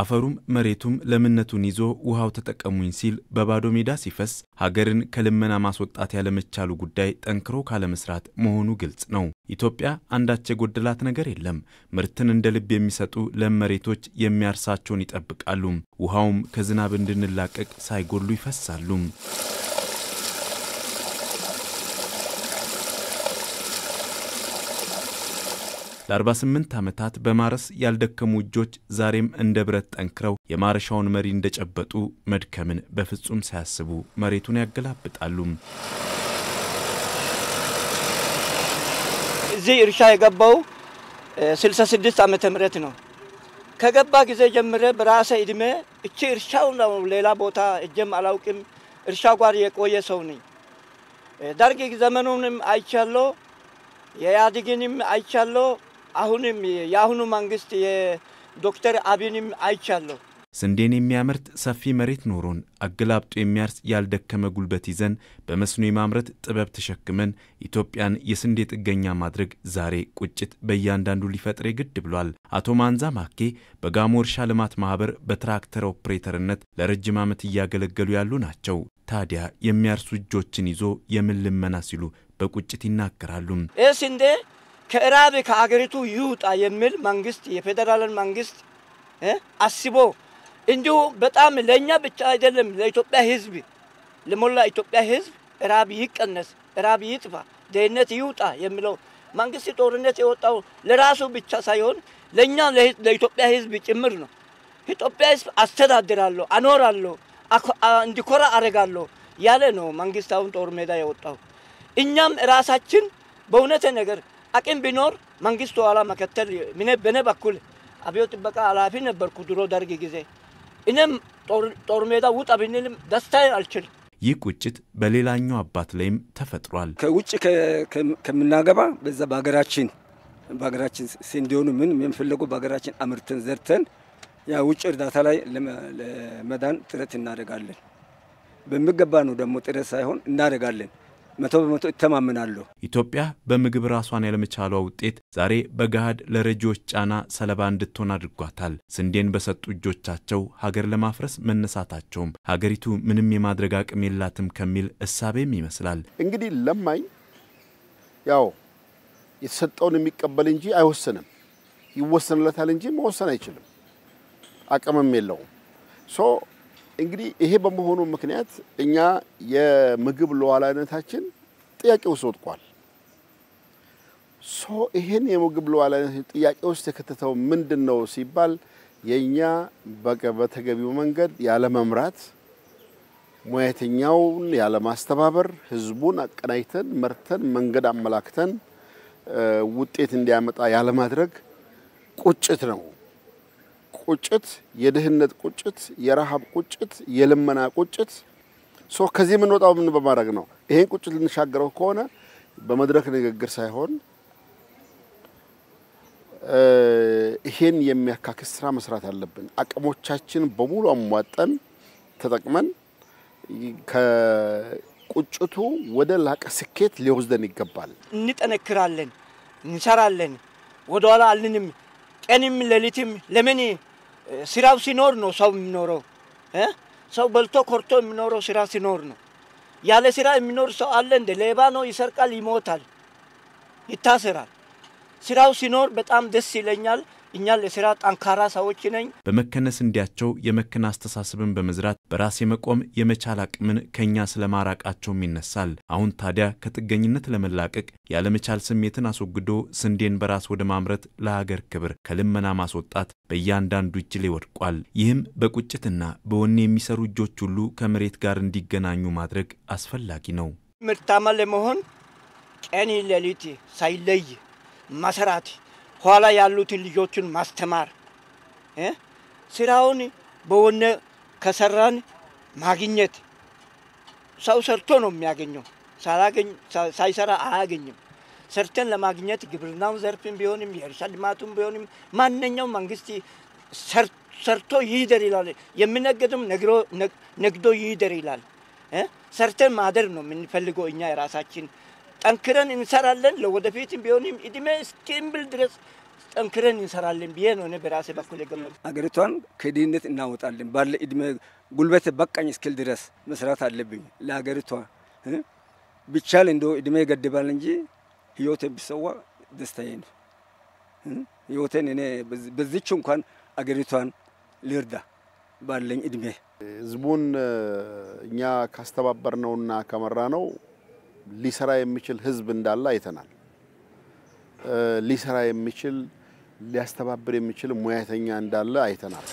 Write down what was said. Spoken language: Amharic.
አፈሩም መሬቱም ለምነቱን ይዞ ውሃው ተጠቀሙኝ ሲል በባዶ ሜዳ ሲፈስ ሀገርን ከልመና ማስወጣት ያለመቻሉ ጉዳይ ጠንክሮ ካለመስራት መሆኑ ግልጽ ነው። ኢትዮጵያ አንዳች የጎደላት ነገር የለም። ምርትን እንደ ልብ የሚሰጡ ለም መሬቶች የሚያርሳቸውን ይጠብቃሉ። ውሃውም ከዝናብ እንድንላቀቅ ሳይጎሉ ይፈሳሉ። ለ48 ዓመታት በማረስ ያልደከሙ እጆች ዛሬም እንደ ብረት ጠንክረው የማረሻውን መሪ እንደጨበጡ መድከምን በፍጹም ሳያስቡ መሬቱን ያገላብጣሉ። እዚህ እርሻ የገባው 66 ዓመተ ምህረት ነው። ከገባ ጊዜ ጀምረ በራሰ እድሜ እቺ እርሻው ነው። ሌላ ቦታ እጀም አላውቅም። እርሻ ጓር የቆየ ሰው ነኝ። ደርግ ዘመኑንም አይቻለሁ፣ የኢህአዴግንም አይቻለሁ። አሁንም የአሁኑ መንግስት የዶክተር አብይንም አይቻለሁ። ስንዴን የሚያመርት ሰፊ መሬት ኖሮን አገላብጦ የሚያርስ ያልደከመ ጉልበት ይዘን በመስኖ የማምረት ጥበብ ተሸክመን ኢትዮጵያን የስንዴ ጥገኛ ማድረግ ዛሬ ቁጭት በእያንዳንዱ ሊፈጥር ግድ ብሏል። አቶ ማንዛ ማኬ በጋሞ እርሻ ልማት ማህበር በትራክተር ኦፕሬተርነት ለረጅም ዓመት እያገለገሉ ያሉ ናቸው። ታዲያ የሚያርሱ እጆችን ይዞ የምን ልመና ሲሉ በቁጭት ይናገራሉ። ይህ ስንዴ ከእራብ ከአገሪቱ ይውጣ የሚል መንግስት የፌዴራልን መንግስት አስቦ እንዲሁ በጣም ለእኛ ብቻ አይደለም ለኢትዮጵያ ህዝብ ለሞላ ኢትዮጵያ ህዝብ እራብ ይቀነስ፣ እራብ ይጥፋ፣ ድህነት ይውጣ የሚለው መንግስት ጦርነት የወጣው ለራሱ ብቻ ሳይሆን ለእኛ ለኢትዮጵያ ህዝብ ጭምር ነው። ኢትዮጵያ ህዝብ አስተዳድራለሁ፣ አኖራለሁ፣ እንዲኮራ አረጋለሁ ያለ ነው መንግስት አሁን ጦር ሜዳ የወጣው። እኛም ራሳችን በእውነት ነገር አቅም ቢኖር መንግስት ኋላ መከተል ምኔ በኔ በኩል አብዮት ጥበቃ ኃላፊ ነበርኩ ድሮ ደርግ ጊዜ። እኔም ጦር ሜዳ ውጣ ብንልም ደስታ አልችል። ይህ ቁጭት በሌላኛው አባት ላይም ተፈጥሯል። ከውጭ ከምናገባ በዛ በሀገራችን በሀገራችን ስንዴሆኑ ምን የምንፈለጉ በሀገራችን አምርተን ዘርተን ያ ውጭ እርዳታ ላይ ለመዳን ጥረት እናደርጋለን። በሚገባ ነው ደግሞ ጥረት ሳይሆን እናደርጋለን። መቶ በመቶ ይተማመናለሁ። ኢትዮጵያ በምግብ ራሷን ያለመቻሏ ውጤት ዛሬ በገሃድ ለረጂዎች ጫና ሰለባ እንድትሆን አድርጓታል። ስንዴን በሰጡ እጆቻቸው ሀገር ለማፍረስ መነሳታቸውም ሀገሪቱ ምንም የማድረግ አቅም የላትም ከሚል እሳቤም ይመስላል። እንግዲህ ለማኝ ያው የተሰጠውን የሚቀበል እንጂ አይወስንም። ይወሰንለታል እንጂ መወሰን አይችልም። አቅምም የለውም እንግዲህ ይሄ በመሆኑ ምክንያት እኛ የምግብ ሉዓላዊነታችን ጥያቄ ውስጥ ወድቋል። ሶ ይህን የምግብ ሉዓላዊነት ጥያቄ ውስጥ የከተተው ምንድን ነው ሲባል የእኛ በተገቢው መንገድ ያለመምራት፣ ሙያተኛውን ያለማስተባበር፣ ህዝቡን አቀናጅተን መርተን መንገድ አመላክተን ውጤት እንዲያመጣ ያለማድረግ ቁጭት ነው። ቁጭት፣ የድህነት ቁጭት፣ የረሃብ ቁጭት፣ የልመና ቁጭት ሶ ከዚህ የምንወጣው ምን በማድረግ ነው? ይሄን ቁጭት ልንሻገረው ከሆነ በመድረክ ንግግር ሳይሆን ይሄን የሚያካክስ ስራ መስራት አለብን። አቅሞቻችን በሙሉ አሟጠን ተጠቅመን ከቁጭቱ ወደ ላቀ ስኬት ሊወስደን ይገባል። እንጠነክራለን፣ እንሰራለን፣ ወደኋላ አልንም። ቀንም ሌሊትም ለምን ስራው ሲኖር ነው ሰው የሚኖረው። ሰው በልቶ ኮርቶ የሚኖረው ስራ ሲኖር ነው። ያለ ስራ የሚኖር ሰው አለ እንደ ሌባ ነው፣ ይሰርቃል፣ ይሞታል፣ ይታሰራል። ስራው ሲኖር በጣም ደስ ይለኛል። እኛ ለስራ ጠንካራ ሰዎች ነኝ። በመከነስ እንዲያቸው የመከነ አስተሳሰብን በመዝራት በራስ የመቆም የመቻል አቅምን ከእኛ ስለማራቃቸውም ይነሳል። አሁን ታዲያ ከጥገኝነት ለመላቀቅ ያለመቻል ስሜትን አስወግዶ ስንዴን በራስ ወደ ማምረት ለሀገር ክብር ከልመና ማስወጣት በእያንዳንዱ እጅ ላይ ወድቋል። ይህም በቁጭትና በወኔ የሚሰሩ እጆች ሁሉ ከመሬት ጋር እንዲገናኙ ማድረግ አስፈላጊ ነው። ምርታማ ለመሆን ቀን ሌሊት ሳይለይ መሰራት ኋላ ያሉትን ልጆችን ማስተማር ስራውን በወነ ከሰራን ማግኘት ሰው ሰርቶ ነው የሚያገኘው። ሳይሰራ አያገኝም። ሰርተን ለማግኘት ግብርናው ዘርፍም ቢሆንም የእርሻ ልማቱም ቢሆንም ማንኛውም መንግስት ሰርቶ ይሂደር ይላል። የሚነገድም ነግዶ ይሂደር ይላል። ሰርተን ማደር ነው የምንፈልገው እኛ የራሳችን ጠንክረን እንሰራለን። ለወደፊትም ቢሆን እድሜ እስኪምብል ድረስ ጠንክረን እንሰራለን ብዬ ነው በራሴ በኩል የገመት። አገሪቷን ከድህነት እናወጣለን ባለ እድሜ ጉልበት በቃኝ እስክል ድረስ መስራት አለብኝ ለሀገሪቷ። ብቻል እንደ እድሜ ይገድባል እንጂ ህይወቴን ቢሰዋ ደስታዬ ነው። ህይወቴን እኔ በዚች እንኳን አገሪቷን ልርዳ ባለኝ እድሜ ህዝቡን እኛ ካስተባበር ነውና ከመራ ነው ሊሰራ የሚችል ህዝብ እንዳለ አይተናል። ሊሰራ የሚችል ሊያስተባብር የሚችል ሙያተኛ እንዳለ አይተናል።